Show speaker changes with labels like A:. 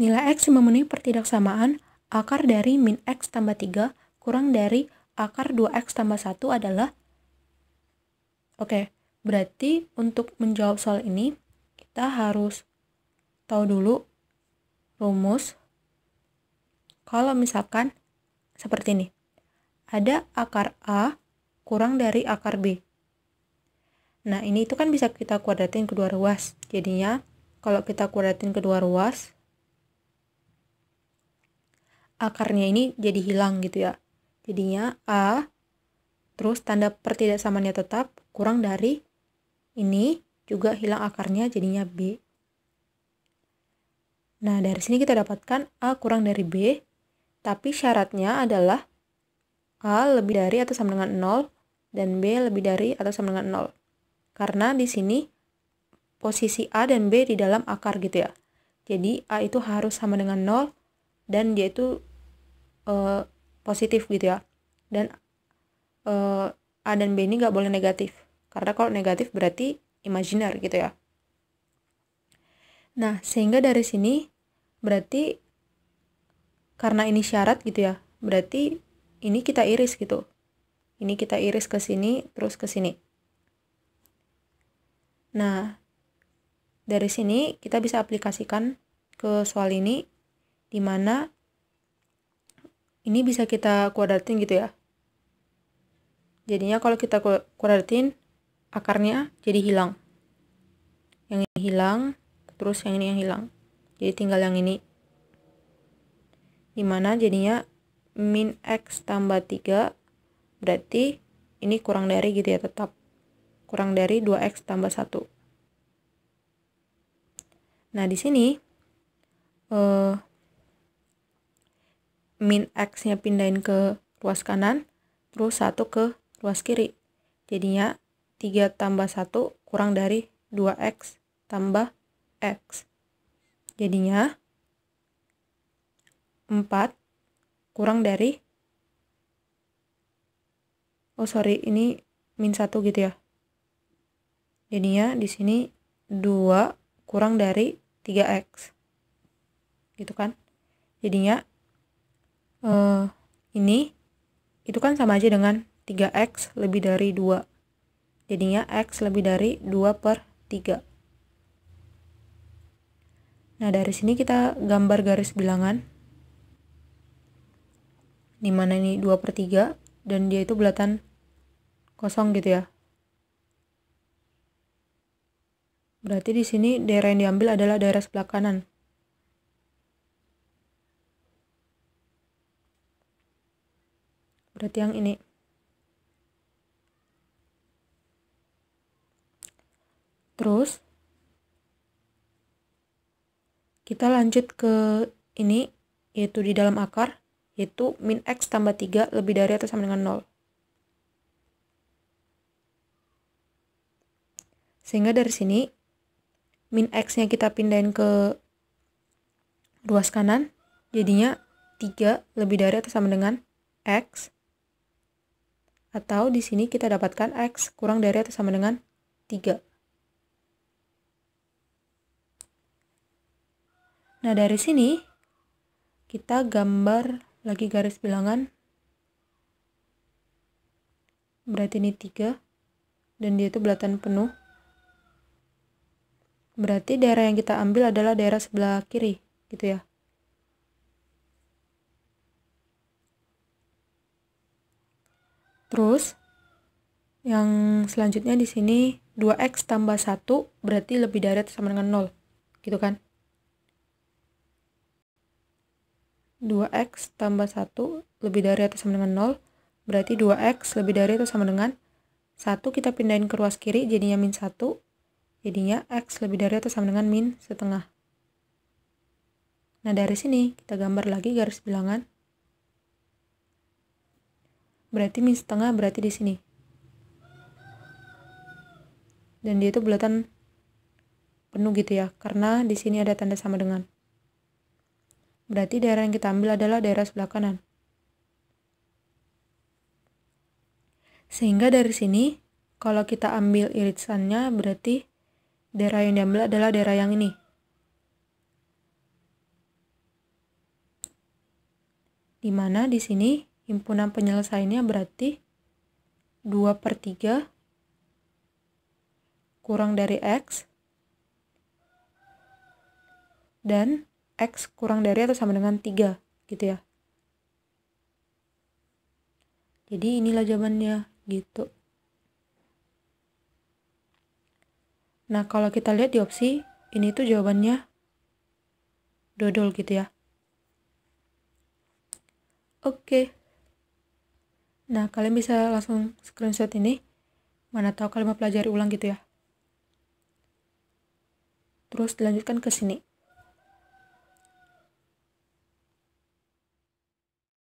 A: Nilai X memenuhi pertidaksamaan akar dari min X tambah 3 kurang dari akar 2X tambah 1 adalah Oke, okay, berarti untuk menjawab soal ini kita harus tahu dulu rumus kalau misalkan seperti ini. Ada akar A kurang dari akar B. Nah, ini itu kan bisa kita kuadratin kedua ruas. Jadinya, kalau kita kuadratin kedua ruas, akarnya ini jadi hilang gitu ya. Jadinya A terus tanda pertidaksamannya tetap kurang dari ini juga hilang akarnya jadinya B. Nah, dari sini kita dapatkan A kurang dari B, tapi syaratnya adalah A lebih dari atau sama dengan 0 dan B lebih dari atau sama dengan 0. Karena di sini posisi A dan B di dalam akar gitu ya. Jadi A itu harus sama dengan 0 dan dia itu uh, positif gitu ya dan uh, A dan B ini nggak boleh negatif karena kalau negatif berarti imajiner gitu ya nah sehingga dari sini berarti karena ini syarat gitu ya berarti ini kita iris gitu ini kita iris ke sini terus ke sini nah dari sini kita bisa aplikasikan ke soal ini di mana ini bisa kita kuadratin gitu ya. Jadinya kalau kita kuadratin, akarnya jadi hilang. Yang ini hilang, terus yang ini yang hilang. Jadi tinggal yang ini. Dimana jadinya min X tambah 3, berarti ini kurang dari gitu ya tetap. Kurang dari 2X tambah 1. Nah, di sini, eh, min x-nya pindahin ke ruas kanan, terus 1 ke ruas kiri. Jadinya 3 tambah 1 kurang dari 2x tambah x. Jadinya 4 kurang dari Oh sorry, ini min 1 gitu ya. Jadinya di sini 2 kurang dari 3x. Gitu kan? Jadinya uh, ini itu kan sama aja dengan 3x lebih dari 2 jadinya x lebih dari 2 per 3 nah dari sini kita gambar garis bilangan dimana ini 2 per 3 dan dia itu belatan kosong gitu ya berarti di sini daerah yang diambil adalah daerah sebelah kanan berarti yang ini terus kita lanjut ke ini yaitu di dalam akar yaitu min x tambah 3 lebih dari atau sama dengan 0 sehingga dari sini min x-nya kita pindahin ke ruas kanan jadinya 3 lebih dari atau sama dengan x atau di sini kita dapatkan X kurang dari atau sama dengan 3. Nah, dari sini kita gambar lagi garis bilangan. Berarti ini 3 dan dia itu belatan penuh. Berarti daerah yang kita ambil adalah daerah sebelah kiri, gitu ya. Terus yang selanjutnya di sini 2x tambah 1 berarti lebih dari atau sama dengan 0. Gitu kan? 2x tambah 1 lebih dari atau sama dengan 0. Berarti 2x lebih dari atau sama dengan 1 kita pindahin ke ruas kiri jadinya min 1. Jadinya x lebih dari atau sama dengan min setengah. Nah dari sini kita gambar lagi garis bilangan berarti min setengah berarti di sini dan dia itu bulatan penuh gitu ya karena di sini ada tanda sama dengan berarti daerah yang kita ambil adalah daerah sebelah kanan sehingga dari sini kalau kita ambil irisannya berarti daerah yang diambil adalah daerah yang ini dimana di sini himpunan penyelesaiannya berarti 2 per 3 kurang dari X dan X kurang dari atau sama dengan 3 gitu ya jadi inilah jawabannya gitu nah kalau kita lihat di opsi ini tuh jawabannya dodol gitu ya Oke. Okay. Nah, kalian bisa langsung screenshot ini. Mana tahu kalian mau pelajari ulang gitu ya. Terus dilanjutkan ke sini.